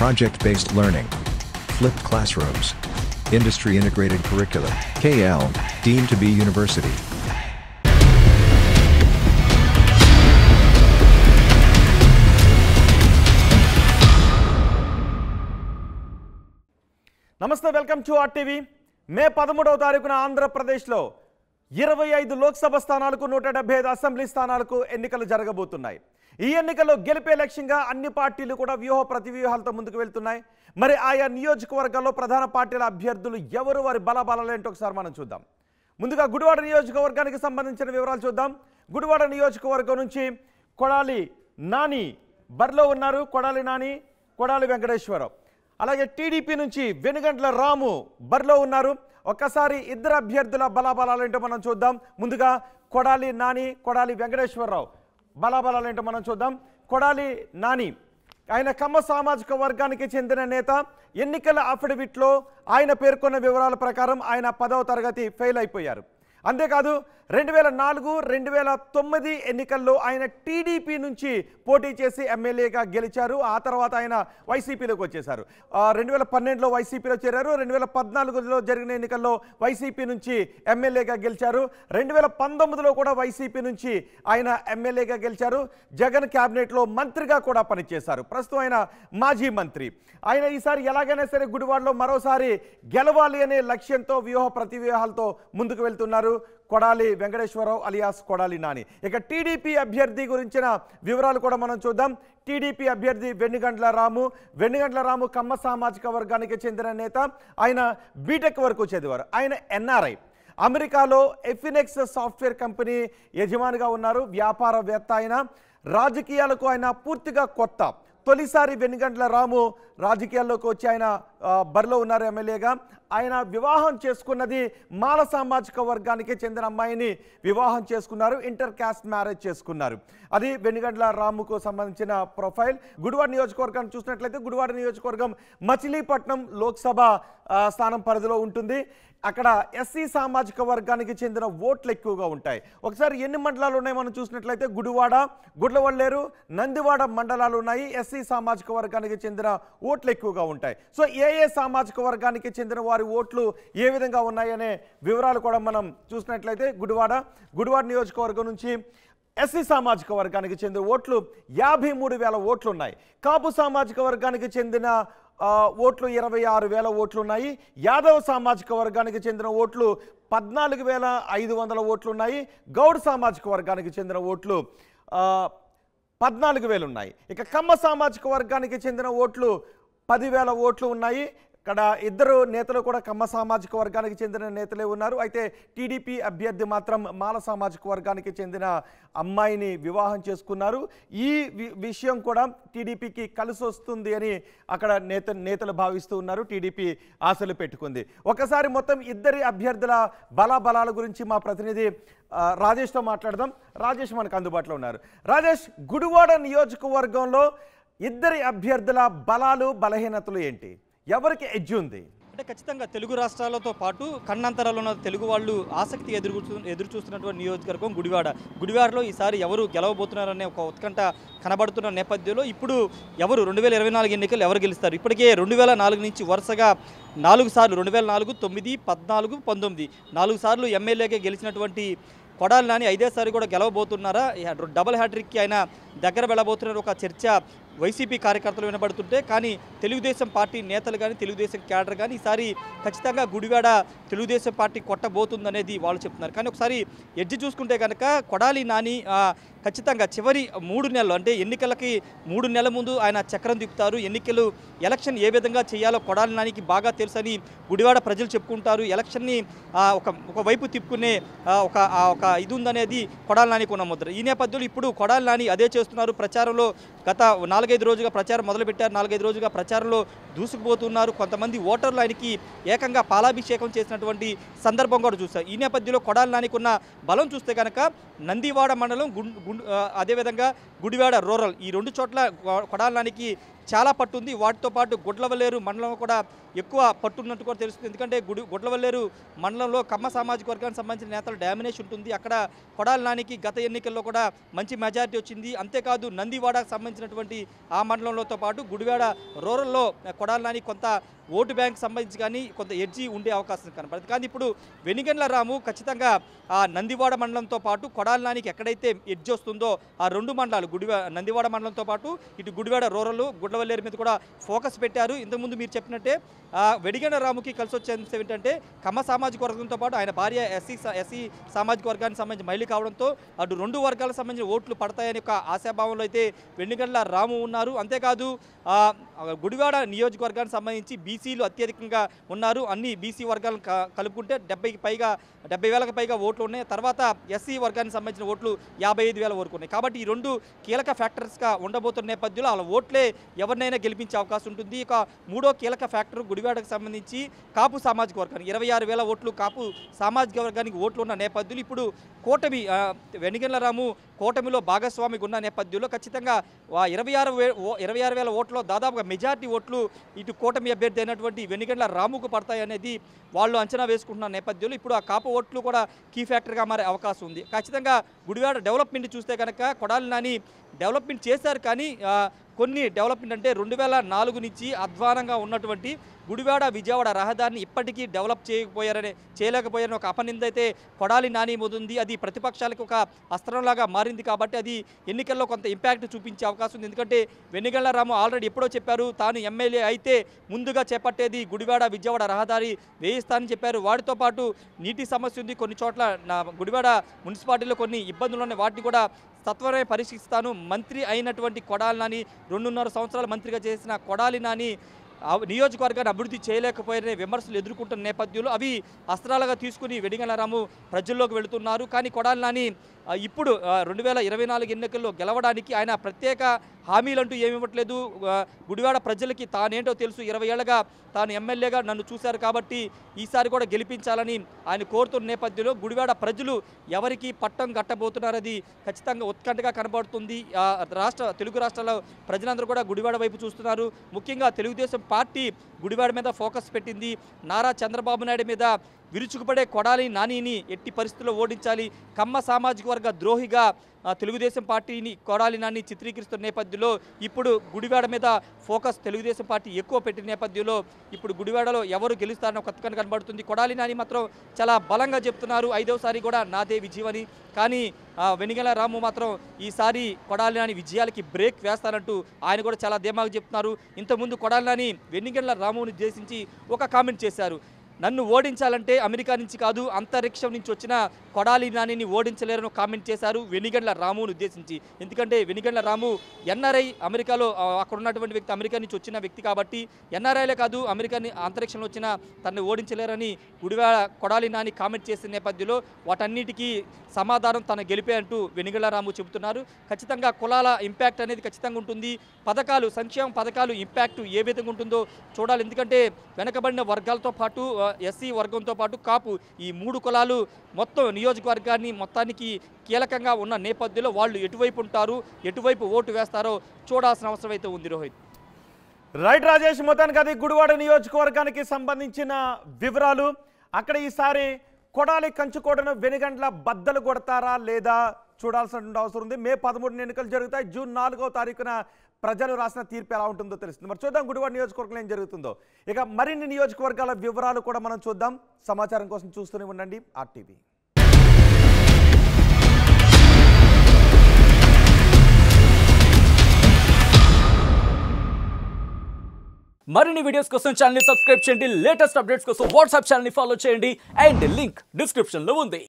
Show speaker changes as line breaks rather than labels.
project-based learning, flipped classrooms, industry-integrated curricula, KL, deemed to be university, నమస్తే welcome to RTV May పదమూడవ తారీఖున ఆంధ్రప్రదేశ్లో ఇరవై ఐదు లోక్సభ స్థానాలకు నూట అసెంబ్లీ స్థానాలకు ఎన్నికలు జరగబోతున్నాయి ఈ ఎన్నికల్లో గెలిపే లక్ష్యంగా అన్ని పార్టీలు కూడా వ్యూహ ప్రతివ్యూహాలతో ముందుకు వెళ్తున్నాయి మరి ఆయా నియోజకవర్గాల్లో ప్రధాన పార్టీల అభ్యర్థులు ఎవరు వారి బలబలాలు ఒకసారి మనం చూద్దాం ముందుగా గుడివాడ నియోజకవర్గానికి సంబంధించిన వివరాలు చూద్దాం గుడివాడ నియోజకవర్గం నుంచి కొడాలి నాని బరిలో ఉన్నారు కొడాలి నాని కొడాలి వెంకటేశ్వరరావు అలాగే టీడీపీ నుంచి వెనుగంట్ల రాము బరిలో ఉన్నారు ఒక్కసారి ఇద్దరు అభ్యర్థుల ఏంటో మనం చూద్దాం ముందుగా కొడాలి నాని కొడాలి వెంకటేశ్వరరావు ఏంటో మనం చూద్దాం కొడాలి నాని ఆయన కమ్మ సామాజిక వర్గానికి చెందిన నేత ఎన్నికల అఫిడవిట్లో ఆయన పేర్కొన్న వివరాల ప్రకారం ఆయన పదవ తరగతి ఫెయిల్ అయిపోయారు అంతేకాదు రెండు వేల నాలుగు రెండు వేల తొమ్మిది ఎన్నికల్లో ఆయన టీడీపీ నుంచి పోటీ చేసి ఎమ్మెల్యేగా గెలిచారు ఆ తర్వాత ఆయన వైసీపీలోకి వచ్చేశారు రెండు వేల పన్నెండులో వైసీపీలో చేరారు రెండు వేల పద్నాలుగులో జరిగిన ఎన్నికల్లో వైసీపీ నుంచి ఎమ్మెల్యేగా గెలిచారు రెండు వేల పంతొమ్మిదిలో కూడా వైసీపీ నుంచి ఆయన ఎమ్మెల్యేగా గెలిచారు జగన్ క్యాబినెట్లో మంత్రిగా కూడా పనిచేశారు ప్రస్తుతం ఆయన మాజీ మంత్రి ఆయన ఈసారి ఎలాగైనా సరే గుడివాడలో మరోసారి గెలవాలి అనే లక్ష్యంతో వ్యూహ ప్రతివ్యూహాలతో ముందుకు వెళ్తున్నారు కొడాలి వెంకటేశ్వరరావు అలియాస్ కొడాలి నాని ఇక టీడీపీ అభ్యర్థి గురించిన వివరాలు కూడా మనం చూద్దాం టీడీపీ అభ్యర్థి వెన్నుగండ్ల రాము వెన్నుగండ్ల రాము కమ్మ సామాజిక వర్గానికి చెందిన నేత ఆయన బీటెక్ వరకు చదివారు ఆయన ఎన్ఆర్ఐ అమెరికాలో ఎఫినెక్స్ సాఫ్ట్వేర్ కంపెనీ యజమానిగా ఉన్నారు వ్యాపారవేత్త ఆయన రాజకీయాలకు ఆయన పూర్తిగా కొత్త తొలిసారి వెనుగంట్ల రాము రాజకీయాల్లోకి వచ్చి ఆయన బరిలో ఉన్నారు ఎమ్మెల్యేగా ఆయన వివాహం చేసుకున్నది మాల సామాజిక వర్గానికి చెందిన అమ్మాయిని వివాహం చేసుకున్నారు ఇంటర్ క్యాస్ట్ మ్యారేజ్ చేసుకున్నారు అది వెనుగండ్ల రాముకు సంబంధించిన ప్రొఫైల్ గుడివాడ నియోజకవర్గాన్ని చూసినట్లయితే గుడివాడ నియోజకవర్గం మచిలీపట్నం లోక్సభ స్థానం పరిధిలో ఉంటుంది అక్కడ ఎస్సీ సామాజిక వర్గానికి చెందిన ఓట్లు ఎక్కువగా ఉంటాయి ఒకసారి ఎన్ని మండలాలు ఉన్నాయి మనం చూసినట్లయితే గుడివాడ గుడ్లవల్లేరు నందివాడ మండలాలు ఉన్నాయి ఎస్సీ సామాజిక వర్గానికి చెందిన ఓట్లు ఎక్కువగా ఉంటాయి సో ఏ ఏ ఏ సామాజిక వర్గానికి చెందిన వారి ఓట్లు ఏ విధంగా ఉన్నాయనే వివరాలు కూడా మనం చూసినట్లయితే గుడివాడ గుడివాడ నియోజకవర్గం నుంచి ఎస్సీ సామాజిక వర్గానికి చెందిన ఓట్లు యాభై మూడు వేల ఓట్లు ఉన్నాయి కాపు సామాజిక వర్గానికి చెందిన ఓట్లు ఇరవై ఆరు వేల ఓట్లు ఉన్నాయి యాదవ సామాజిక వర్గానికి చెందిన ఓట్లు పద్నాలుగు వేల ఐదు వందల ఓట్లు ఉన్నాయి గౌడ్ సామాజిక వర్గానికి చెందిన ఓట్లు పద్నాలుగు వేలు ఉన్నాయి ఇక కమ్మ సామాజిక వర్గానికి చెందిన ఓట్లు పదివేల ఓట్లు ఉన్నాయి ఇక్కడ ఇద్దరు నేతలు కూడా కమ్మ సామాజిక వర్గానికి చెందిన నేతలే ఉన్నారు అయితే టీడీపీ అభ్యర్థి మాత్రం మాల సామాజిక వర్గానికి చెందిన అమ్మాయిని వివాహం చేసుకున్నారు ఈ విషయం కూడా టీడీపీకి కలిసి వస్తుంది అని అక్కడ నేత నేతలు భావిస్తూ ఉన్నారు టీడీపీ ఆశలు పెట్టుకుంది ఒకసారి మొత్తం ఇద్దరి అభ్యర్థుల బలాబలాల గురించి మా ప్రతినిధి రాజేష్తో మాట్లాడదాం రాజేష్ మనకు అందుబాటులో ఉన్నారు రాజేష్ గుడివాడ నియోజకవర్గంలో ఇద్దరి అభ్యర్థుల బలాలు
బలహీనతలు ఏంటి ఎవరికి ఎడ్జ్ ఉంది అంటే ఖచ్చితంగా తెలుగు రాష్ట్రాలతో పాటు కన్నంతరాలు ఉన్న తెలుగు వాళ్ళు ఆసక్తి ఎదురు ఎదురు చూస్తున్నటువంటి నియోజకవర్గం గుడివాడ గుడివాడలో ఈసారి ఎవరు గెలవబోతున్నారనే ఒక ఉత్కంఠ కనబడుతున్న నేపథ్యంలో ఇప్పుడు ఎవరు రెండు వేల ఇరవై నాలుగు ఎన్నికలు ఎవరు గెలుస్తారు ఇప్పటికే రెండు వేల నాలుగు నుంచి వరుసగా నాలుగు సార్లు రెండు వేల నాలుగు తొమ్మిది పద్నాలుగు పంతొమ్మిది నాలుగు సార్లు ఎమ్మెల్యేగా గెలిచినటువంటి కొడాలి నాని ఐదేసారి కూడా గెలవబోతున్నారా డబుల్ హ్యాట్రిక్కి ఆయన దగ్గర వెళ్ళబోతున్నారు ఒక చర్చ వైసీపీ కార్యకర్తలు వినబడుతుంటే కానీ తెలుగుదేశం పార్టీ నేతలు కానీ తెలుగుదేశం క్యాడర్ కానీ ఈసారి ఖచ్చితంగా గుడివాడ తెలుగుదేశం పార్టీ కొట్టబోతుందనేది వాళ్ళు చెప్తున్నారు కానీ ఒకసారి ఎడ్జి చూసుకుంటే కనుక కొడాలి నాని ఖచ్చితంగా చివరి మూడు నెలలు అంటే ఎన్నికలకి మూడు నెలల ముందు ఆయన చక్రం తిప్పుతారు ఎన్నికలు ఎలక్షన్ ఏ విధంగా చేయాలో కొడాలి నానికి బాగా తెలుసని గుడివాడ ప్రజలు చెప్పుకుంటారు ఎలక్షన్ని ఒక ఒకవైపు తిప్పుకునే ఒక ఒక ఇది ఉందనేది కొడాలి నానికి ఉన్న ముద్ర ఈ నేపథ్యంలో ఇప్పుడు కొడాలి నాని అదే చేస్తున్నారు ప్రచారంలో గత నాలుగైదు రోజుగా ప్రచారం మొదలుపెట్టారు నాలుగైదు రోజుగా ప్రచారంలో దూసుకుపోతున్నారు కొంతమంది ఓటర్లు ఆయనకి ఏకంగా పాలాభిషేకం చేసినటువంటి సందర్భం కూడా చూశారు ఈ నేపథ్యంలో కొడాలి నానికి ఉన్న బలం చూస్తే కనుక నందివాడ మండలం గుండు అదేవిధంగా గుడివాడ రూరల్ ఈ రెండు చోట్ల కొడాలానికి చాలా పట్టుంది వాటితో పాటు గుడ్లవల్లేరు మండలం కూడా ఎక్కువ పట్టున్నట్టు కూడా తెలుస్తుంది ఎందుకంటే గుడి గుడ్లవల్లేరు మండలంలో కమ్మ సామాజిక వర్గానికి సంబంధించిన నేతల డామినేషన్ ఉంటుంది అక్కడ కొడాలి నానికి గత ఎన్నికల్లో కూడా మంచి మెజారిటీ వచ్చింది అంతేకాదు నందివాడకు సంబంధించినటువంటి ఆ మండలంలోతో పాటు గుడివాడ రూరల్లో కొడాలి నాని కొంత ఓటు బ్యాంక్ సంబంధించి కానీ కొంత ఎడ్జి ఉండే అవకాశం కనపడుతుంది కానీ ఇప్పుడు వెనిగండ్ల రాము ఖచ్చితంగా ఆ నందివాడ మండలంతో పాటు కొడాలి నానికి ఎక్కడైతే ఎడ్జ్ వస్తుందో ఆ రెండు మండలాలు గుడివా నందివాడ మండలంతో పాటు ఇటు గుడివాడ రూరల్ గుడ్ల కొండవల్లేరు మీద కూడా ఫోకస్ పెట్టారు ఇంతకుముందు మీరు చెప్పినట్టే వెడిగండ రాముకి కలిసి వచ్చేది ఏంటంటే కమ్మ సామాజిక వర్గంతో పాటు ఆయన భార్య ఎస్సీ ఎస్సీ సామాజిక వర్గానికి సంబంధించి మహిళ కావడంతో అటు రెండు వర్గాలకు సంబంధించిన ఓట్లు పడతాయని ఒక ఆశాభావంలో అయితే వెండిగండ్ల రాము ఉన్నారు అంతేకాదు గుడివాడ నియోజకవర్గానికి సంబంధించి బీసీలు అత్యధికంగా ఉన్నారు అన్ని బీసీ వర్గాలను కలుపుకుంటే డెబ్బైకి పైగా డెబ్బై వేలకు పైగా ఓట్లు ఉన్నాయి తర్వాత ఎస్సీ వర్గానికి సంబంధించిన ఓట్లు యాభై ఐదు వేల వరకు ఉన్నాయి కాబట్టి ఈ రెండు కీలక ఫ్యాక్టర్స్గా ఉండబోతున్న నేపథ్యంలో వాళ్ళ ఓట్లే ఎవరినైనా గెలిపించే అవకాశం ఉంటుంది ఇక మూడో కీలక ఫ్యాక్టర్ గుడివాడకు సంబంధించి కాపు సామాజిక వర్గానికి ఇరవై ఆరు వేల ఓట్లు కాపు సామాజిక వర్గానికి ఓట్లు ఉన్న నేపథ్యంలో ఇప్పుడు కూటమి వెనిగెన్ల రాము కూటమిలో భాగస్వామికి ఉన్న నేపథ్యంలో ఖచ్చితంగా ఇరవై ఆరు వే ఇరవై ఆరు వేల ఓట్లో దాదాపుగా మెజార్టీ ఓట్లు ఇటు కూటమి అభ్యర్థి అయినటువంటి వెనుగండ్ల రాముకు పడతాయనేది వాళ్ళు అంచనా వేసుకుంటున్న నేపథ్యంలో ఇప్పుడు ఆ కాపు ఓట్లు కూడా కీ ఫ్యాక్టర్గా మారే అవకాశం ఉంది ఖచ్చితంగా గుడివాడ డెవలప్మెంట్ చూస్తే కనుక కొడాలి నాని డెవలప్మెంట్ చేశారు కానీ కొన్ని డెవలప్మెంట్ అంటే రెండు వేల నాలుగు నుంచి అధ్వానంగా ఉన్నటువంటి గుడివాడ విజయవాడ రహదారిని ఇప్పటికీ డెవలప్ చేయకపోయారనే చేయలేకపోయారని ఒక అపనింద అయితే కొడాలి నాని ముందుంది అది ప్రతిపక్షాలకు ఒక అస్త్రంలాగా మారింది కాబట్టి అది ఎన్నికల్లో కొంత ఇంపాక్ట్ చూపించే అవకాశం ఉంది ఎందుకంటే వెన్నిగళ్ల రాము ఆల్రెడీ ఎప్పుడో చెప్పారు తాను ఎమ్మెల్యే అయితే ముందుగా చేపట్టేది గుడివాడ విజయవాడ రహదారి వేయిస్తానని చెప్పారు వాటితో పాటు నీటి సమస్య ఉంది కొన్ని చోట్ల గుడివాడ మున్సిపాలిటీలో కొన్ని ఇబ్బందులు ఉన్నాయి వాటిని కూడా తత్వరే పరీక్షిస్తాను మంత్రి అయినటువంటి కొడాలి నాని రెండున్నర సంవత్సరాలు మంత్రిగా చేసిన కొడాలి నాని నియోజకవర్గాన్ని అభివృద్ధి చేయలేకపోయిన విమర్శలు ఎదుర్కొంటున్న నేపథ్యంలో అవి అస్త్రాలుగా తీసుకుని వెడిగలరాము ప్రజల్లోకి వెళుతున్నారు కానీ కొడాలని ఇప్పుడు రెండు వేల ఇరవై నాలుగు ఎన్నికల్లో గెలవడానికి ఆయన ప్రత్యేక హామీలంటూ ఏమి ఇవ్వట్లేదు గుడివాడ ప్రజలకి తానేంటో తెలుసు ఇరవై ఏళ్ళగా తాను ఎమ్మెల్యేగా నన్ను చూశారు కాబట్టి ఈసారి కూడా గెలిపించాలని ఆయన కోరుతున్న నేపథ్యంలో గుడివాడ ప్రజలు ఎవరికి పట్టం కట్టబోతున్నారది ఖచ్చితంగా ఉత్కంఠగా కనబడుతుంది రాష్ట్ర తెలుగు రాష్ట్రాల ప్రజలందరూ కూడా గుడివాడ వైపు చూస్తున్నారు ముఖ్యంగా తెలుగుదేశం పార్టీ గుడివాడ మీద ఫోకస్ పెట్టింది నారా చంద్రబాబు నాయుడు మీద విరుచుకుపడే కొడాలి నానిని ఎట్టి పరిస్థితుల్లో ఓడించాలి కమ్మ సామాజిక వర్గ ద్రోహిగా తెలుగుదేశం పార్టీని కొడాలి నాని చిత్రీకరిస్తున్న నేపథ్యంలో ఇప్పుడు గుడివాడ మీద ఫోకస్ తెలుగుదేశం పార్టీ ఎక్కువ పెట్టిన నేపథ్యంలో ఇప్పుడు గుడివాడలో ఎవరు గెలుస్తారని ఒక కనబడుతుంది కొడాలి నాని మాత్రం చాలా బలంగా చెప్తున్నారు ఐదవసారి కూడా నాదే విజయమని కానీ వెనిగల రాము మాత్రం ఈసారి కొడాలి నాని విజయాలకి బ్రేక్ వేస్తారంటూ ఆయన కూడా చాలా ధీమాగా చెప్తున్నారు ఇంతకుముందు కొడాలి నాని వెనిగల రా రాముని ఉద్దేశించి ఒక కామెంట్ చేశారు నన్ను ఓడించాలంటే అమెరికా నుంచి కాదు అంతరిక్షం నుంచి వచ్చిన కొడాలి నానిని ఓడించలేరని కామెంట్ చేశారు వెనిగండ్ల రామును ఉద్దేశించి ఎందుకంటే వెనిగండ్ల రాము ఎన్ఆర్ఐ అమెరికాలో అక్కడ ఉన్నటువంటి వ్యక్తి అమెరికా నుంచి వచ్చిన వ్యక్తి కాబట్టి ఎన్ఆర్ఐలే కాదు అమెరికా అంతరిక్షంలో వచ్చిన తనని ఓడించలేరని గుడివాడ కొడాలి నాని కామెంట్ చేసిన నేపథ్యంలో వాటన్నిటికీ సమాధానం తన గెలిపే అంటూ వెనిగండ్ల రాము చెబుతున్నారు ఖచ్చితంగా కులాల ఇంపాక్ట్ అనేది ఖచ్చితంగా ఉంటుంది పథకాలు సంక్షేమ పథకాలు ఇంపాక్ట్ ఏ విధంగా ఉంటుందో చూడాలి ఎందుకంటే వెనకబడిన వర్గాలతో పాటు ఎస్సీ వర్గంతో పాటు కాపు ఈ మూడు కులాలు మొత్తం నియోజకవర్గాన్ని మొత్తానికి కీలకంగా ఉన్న నేపథ్యంలో వాళ్ళు ఎటువైపు ఉంటారు ఎటువైపు ఓటు వేస్తారో చూడాల్సిన అవసరం అయితే ఉంది రోహిత్
రైట్ రాజేష్ మొత్తానికి అది గుడివాడ నియోజకవర్గానికి సంబంధించిన వివరాలు అక్కడ ఈసారి కొడాలి కంచుకోటను వెనుగండ్ల బద్దలు కొడతారా లేదా చూడాల్సిన అవసరం ఉంది మే పదమూడున ఎన్నికలు జరుగుతాయి జూన్ నాలుగో తారీఖున ప్రజలు రాసిన తీర్పు ఎలా ఉంటుందో తెలుస్తుంది మరి చూద్దాం గుడివాడ నియోజకవర్గంలో ఏం జరుగుతుందో ఇక మరిన్ని నియోజకవర్గాల వివరాలు కూడా మనం చూద్దాం సమాచారం కోసం చూస్తూనే ఉండండి ఆర్టీవీ
మరిన్ని వీడియోస్ కోసం ఛానల్ సబ్స్క్రైబ్ చేయండి లేటెస్ట్ అప్డేట్స్ కోసం వాట్సాప్ ఛానల్ని ఫాలో చేయండి అండ్ లింక్ డిస్క్రిప్షన్లో ఉంది